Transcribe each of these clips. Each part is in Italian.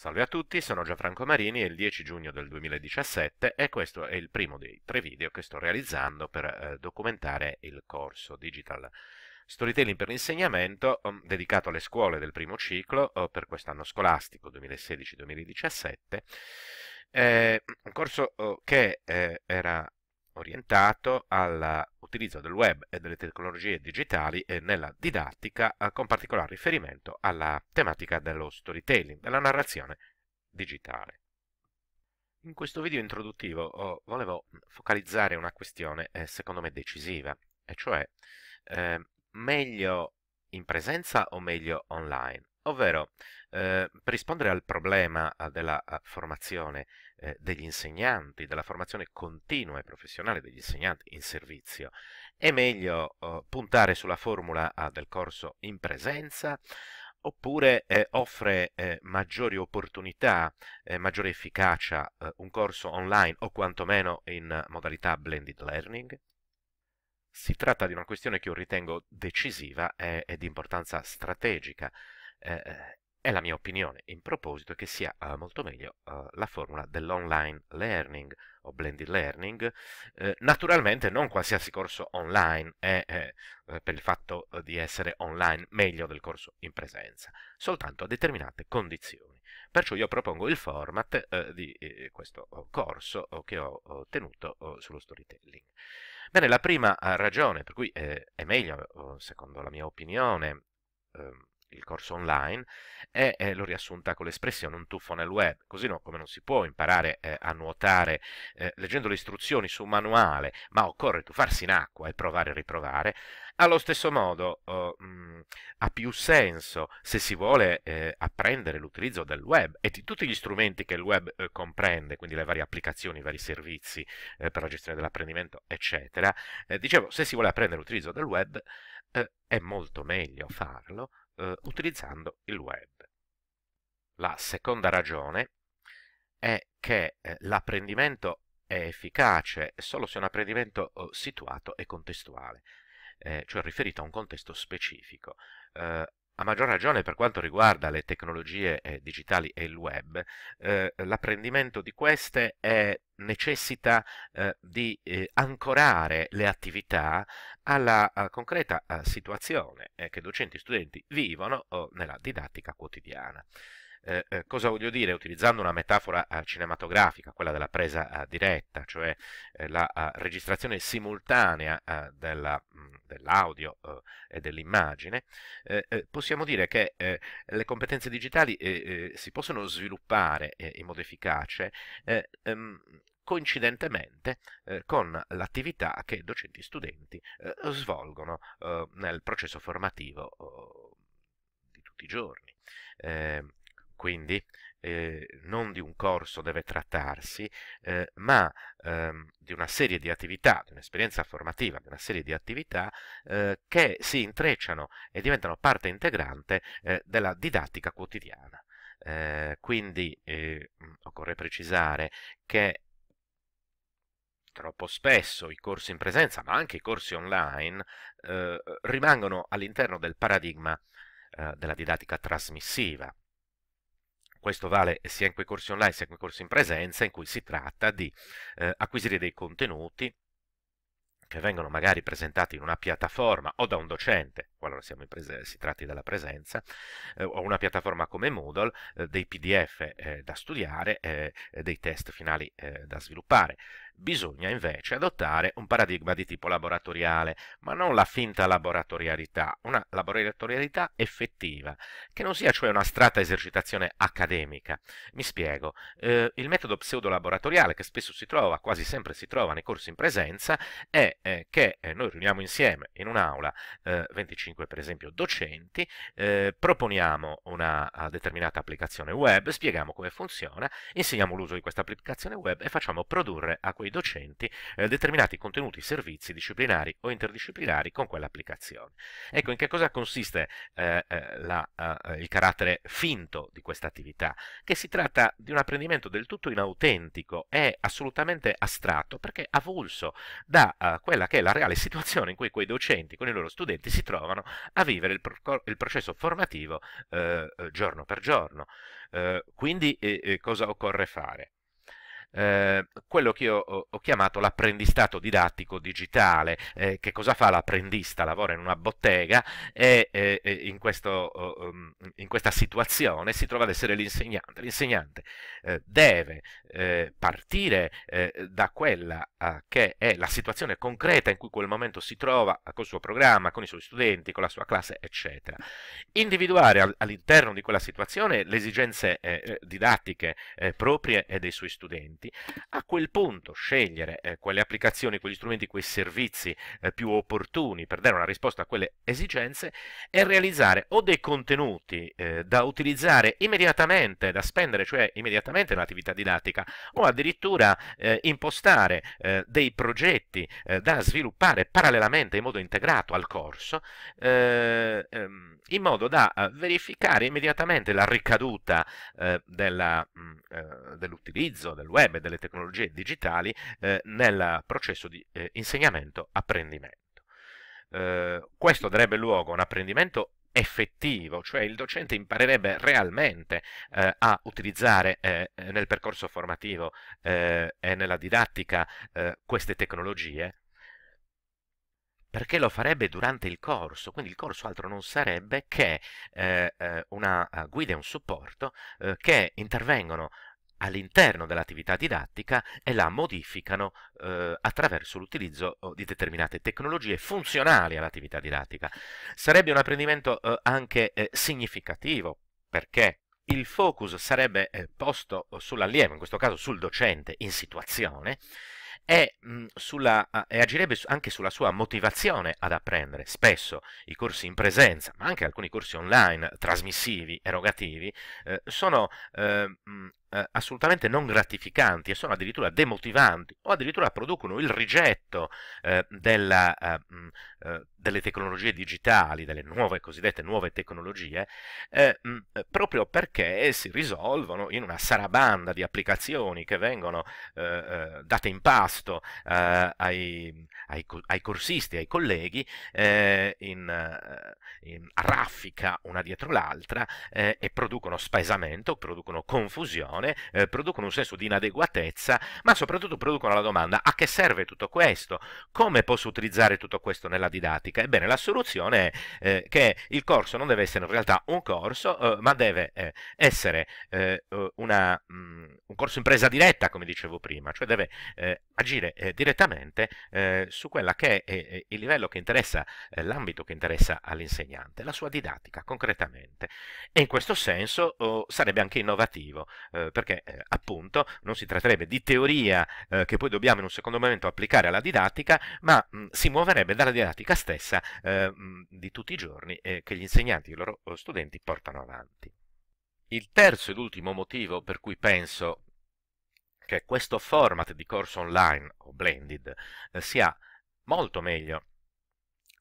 Salve a tutti, sono Gianfranco Marini, è il 10 giugno del 2017 e questo è il primo dei tre video che sto realizzando per eh, documentare il corso Digital Storytelling per l'insegnamento um, dedicato alle scuole del primo ciclo uh, per quest'anno scolastico 2016-2017, eh, un corso oh, che eh, era orientato alla utilizzo del web e delle tecnologie digitali nella didattica, eh, con particolare riferimento alla tematica dello storytelling, della narrazione digitale. In questo video introduttivo oh, volevo focalizzare una questione eh, secondo me decisiva, e cioè eh, meglio in presenza o meglio online? Ovvero, eh, per rispondere al problema ah, della ah, formazione eh, degli insegnanti, della formazione continua e professionale degli insegnanti in servizio, è meglio eh, puntare sulla formula ah, del corso in presenza oppure eh, offre eh, maggiori opportunità, eh, maggiore efficacia un corso online o quantomeno in modalità blended learning? Si tratta di una questione che io ritengo decisiva e, e di importanza strategica eh, eh, è la mia opinione in proposito che sia uh, molto meglio uh, la formula dell'online learning o blended learning. Eh, naturalmente non qualsiasi corso online è eh, per il fatto di essere online meglio del corso in presenza, soltanto a determinate condizioni. Perciò io propongo il format eh, di questo corso che ho tenuto sullo storytelling. Bene, la prima ragione per cui è meglio, secondo la mia opinione, ehm, il corso online e eh, l'ho riassunta con l'espressione un tuffo nel web, così no, come non si può imparare eh, a nuotare eh, leggendo le istruzioni su un manuale, ma occorre tuffarsi in acqua e provare e riprovare, allo stesso modo oh, mh, mm, ha più senso se si vuole eh, apprendere l'utilizzo del web e di tutti gli strumenti che il web eh, comprende, quindi le varie applicazioni, i vari servizi eh, per la gestione dell'apprendimento, eccetera. dicevo, se si vuole apprendere l'utilizzo del web è molto meglio farlo eh, utilizzando il web. La seconda ragione è che eh, l'apprendimento è efficace solo se un apprendimento oh, situato e contestuale, eh, cioè riferito a un contesto specifico. Eh, a maggior ragione per quanto riguarda le tecnologie eh, digitali e il web, eh, l'apprendimento di queste è, necessita eh, di eh, ancorare le attività alla concreta situazione eh, che docenti e studenti vivono nella didattica quotidiana. Eh, eh, cosa voglio dire? Utilizzando una metafora eh, cinematografica, quella della presa eh, diretta, cioè eh, la registrazione simultanea mm, dell'audio dell e dell'immagine, possiamo dire che le competenze digitali si possono sviluppare in modo efficace ehm, coincidentemente eh, con l'attività che docenti e studenti eh, svolgono eh, nel processo formativo oh, di tutti i giorni. Ehm, quindi eh, non di un corso deve trattarsi, eh, ma ehm, di una serie di attività, di un'esperienza formativa, di una serie di attività eh, che si intrecciano e diventano parte integrante eh, della didattica quotidiana. Eh, quindi eh, mm, occorre precisare che troppo spesso i corsi in presenza, ma anche i corsi online, rimangono all'interno del paradigma della didattica trasmissiva, questo vale sia in quei corsi online sia in quei corsi in presenza in cui si tratta di eh, acquisire dei contenuti che vengono magari presentati in una piattaforma o da un docente qualora prese- si tratti della presenza, eh, o una piattaforma come Moodle, eh, dei PDF eh, da studiare, eh, dei test finali eh, da sviluppare. Bisogna invece adottare un paradigma di tipo laboratoriale, ma non la finta laboratorialità, una laboratorialità effettiva, che non sia cioè un'astratta esercitazione accademica. Mi spiego, eh, il metodo pseudolaboratoriale che spesso si trova, quasi sempre si trova nei corsi in presenza, è che noi riuniamo insieme in un'aula 25 5 per esempio docenti, eh, proponiamo una ah, determinata applicazione web, spieghiamo come funziona, insegniamo l'uso di questa applicazione web e facciamo produrre a quei docenti eh, determinati contenuti, servizi disciplinari o interdisciplinari con quell'applicazione. Ecco, in che cosa consiste eh, eh la, ah, il carattere finto di questa attività? Che si tratta di un apprendimento del tutto inautentico, e assolutamente astratto perché avulso da ah, quella che è la reale situazione in cui quei docenti con i loro studenti si trovano mano a vivere il, pro- il processo formativo eh, eh, giorno per giorno. Eh, quindi eh, eh, cosa occorre fare? Ehm, quello che io ho chiamato l'apprendistato didattico digitale. Eh, che cosa fa l'apprendista? Lavora in una bottega e eh, in, questo, um, in, questa situazione si trova ad essere l'insegnante. L'insegnante eh, deve eh, partire eh, da quella che è la situazione concreta in cui quel momento si trova col suo programma, con i suoi studenti, con la sua classe, eccetera. Individuare all'interno di quella situazione le esigenze didattiche proprie e dei suoi studenti strumenti, a quel punto scegliere eh, quelle applicazioni, quegli strumenti, quei servizi eh, più opportuni per dare una risposta a quelle esigenze e realizzare o dei contenuti eh, da utilizzare immediatamente, da spendere cioè immediatamente nell'attività didattica o addirittura eh, impostare eh, dei progetti eh, da sviluppare parallelamente in modo integrato al corso ehm, in modo da verificare immediatamente la ricaduta mm, dell'utilizzo del web dell'web e delle tecnologie digitali eh, nel processo di eh, insegnamento-apprendimento. Eh, questo darebbe luogo a un apprendimento effettivo, cioè il docente imparerebbe realmente eh, a utilizzare eh, nel percorso formativo eh, e nella didattica eh, queste tecnologie, perché lo farebbe durante il corso, quindi il corso altro non sarebbe che eh, una guida e un supporto che intervengono all'interno dell'attività didattica e la modificano eh, attraverso l'utilizzo oh, di determinate tecnologie funzionali all'attività didattica. Sarebbe un apprendimento eh, anche eh, significativo perché il focus sarebbe eh, posto sull'allievo, in questo caso sul docente in situazione, e, mm, sulla, e, agirebbe anche sulla sua motivazione ad apprendere. Spesso i corsi in presenza, ma anche alcuni corsi online, trasmissivi, erogativi, eh, sono eh, mm, eh, assolutamente non gratificanti e sono addirittura demotivanti o addirittura producono il rigetto eh, della, eh, mm, eh delle tecnologie digitali, delle nuove cosiddette nuove tecnologie, mh, eh, mm, eh, proprio perché si risolvono in una sarabanda di applicazioni che vengono date in pasto ai, ai, ai, corsisti, ai colleghi, in, in, raffica una dietro l'altra e producono spaesamento, producono confusione persone eh, producono un senso di inadeguatezza, ma soprattutto producono la domanda a che serve tutto questo? Come posso utilizzare tutto questo nella didattica? Ebbene, la soluzione è eh, che il corso non deve essere in realtà un corso, eh, ma deve eh, essere eh, eh, una, mh, mm, un corso in presa diretta, come dicevo prima, cioè deve agire direttamente su quella che è il livello che interessa, l'ambito che interessa all'insegnante, la sua didattica concretamente. E in questo senso oh, sarebbe anche innovativo eh, eh, perché eh, appunto non si tratterebbe di teoria eh, che poi dobbiamo in un secondo momento applicare alla didattica, ma mh, mm, si muoverebbe dalla didattica stessa mh, mm, di tutti i giorni che gli insegnanti e i loro studenti portano avanti. Il terzo ed ultimo motivo per cui penso che questo format di corso online o blended sia molto meglio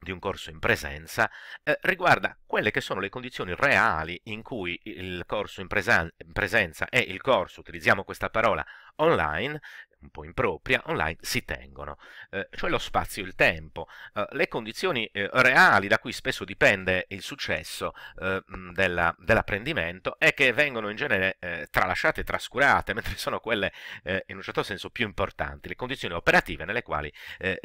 di un corso in presenza eh, riguarda quelle che sono le condizioni reali in cui il corso in, presen- in presenza e il corso, utilizziamo questa parola, online un po' impropria online si tengono, eh, cioè lo spazio e il tempo, eh, le condizioni eh, reali da cui spesso dipende il successo eh, mm, della, dell'apprendimento e che vengono in genere eh, tralasciate e trascurate, mentre sono quelle eh, in un certo senso più importanti, le condizioni operative nelle quali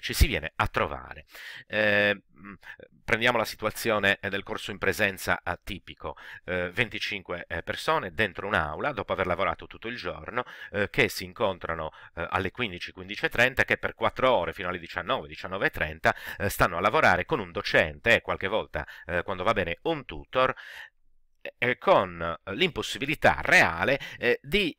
ci si viene a trovare. Eh, Mm, prendiamo la situazione eh, del corso in presenza tipico, 25 eh, eh, persone dentro un'aula, dopo aver lavorato tutto il giorno, che si incontrano alle 15, 15.30, che per 4 ore fino alle 19, 19.30 stanno a lavorare con un docente e qualche volta, quando va bene, un tutor, con l'impossibilità reale di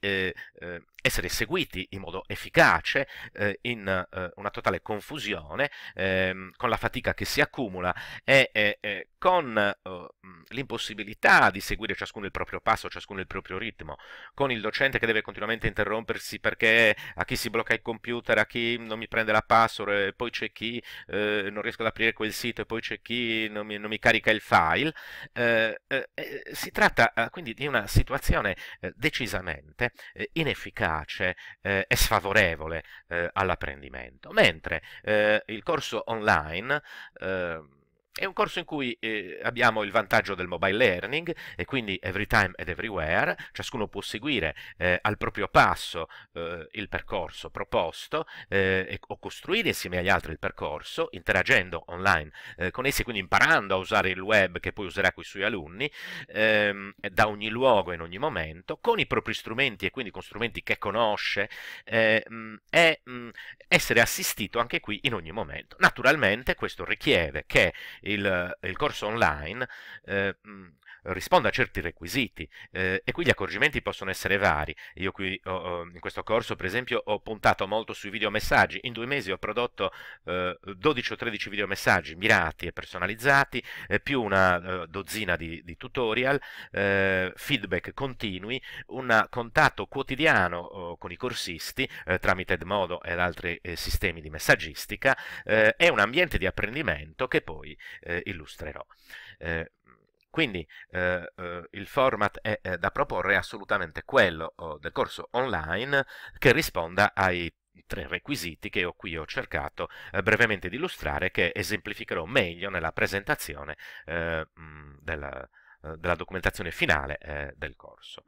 essere seguiti in modo efficace, eh, in eh, una totale confusione, ehm, con la fatica che si accumula e eh, con mm, l'impossibilità di seguire ciascuno il proprio passo, ciascuno il proprio ritmo, con il docente che deve continuamente interrompersi perché a chi si blocca il computer, a chi non mi prende la password, poi c'è chi eh, non riesco ad aprire quel sito e poi c'è chi non mi, non mi, carica il file. Eh, eh, si tratta quindi di una situazione decisamente inefficace efficace eh, e sfavorevole eh, all'apprendimento, mentre eh, il corso online ehm, è un corso in cui eh, abbiamo il vantaggio del mobile learning e quindi every time and everywhere, ciascuno può seguire eh, al proprio passo eh, il percorso proposto eh, e, o costruire insieme agli altri il percorso, interagendo online eh, con essi, quindi imparando a usare il web che poi userà con i suoi alunni, ehm, da ogni luogo e in ogni momento, con i propri strumenti e quindi con strumenti che conosce, eh, mm, e mm, essere assistito anche qui in ogni momento. Naturalmente questo richiede che il, il corso online, eh, risponda a certi requisiti eh, e qui gli accorgimenti possono essere vari. Io qui ho, in questo corso per esempio ho puntato molto sui videomessaggi, in due mesi ho prodotto eh, 12 o 13 videomessaggi mirati e personalizzati, eh, più una eh, dozzina di, di tutorial, eh, feedback continui, un contatto quotidiano oh, con i corsisti eh, tramite Edmodo ed altri sistemi di messaggistica e un ambiente di apprendimento che poi illustrerò. Eh, quindi eh, eh, il format è, eh, da proporre è assolutamente quello oh, del corso online che risponda ai tre requisiti che ho qui ho cercato eh, brevemente di illustrare che esemplificherò meglio nella presentazione eh, mm, della, eh, della, documentazione finale del corso.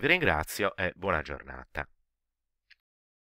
vi ringrazio e buona giornata.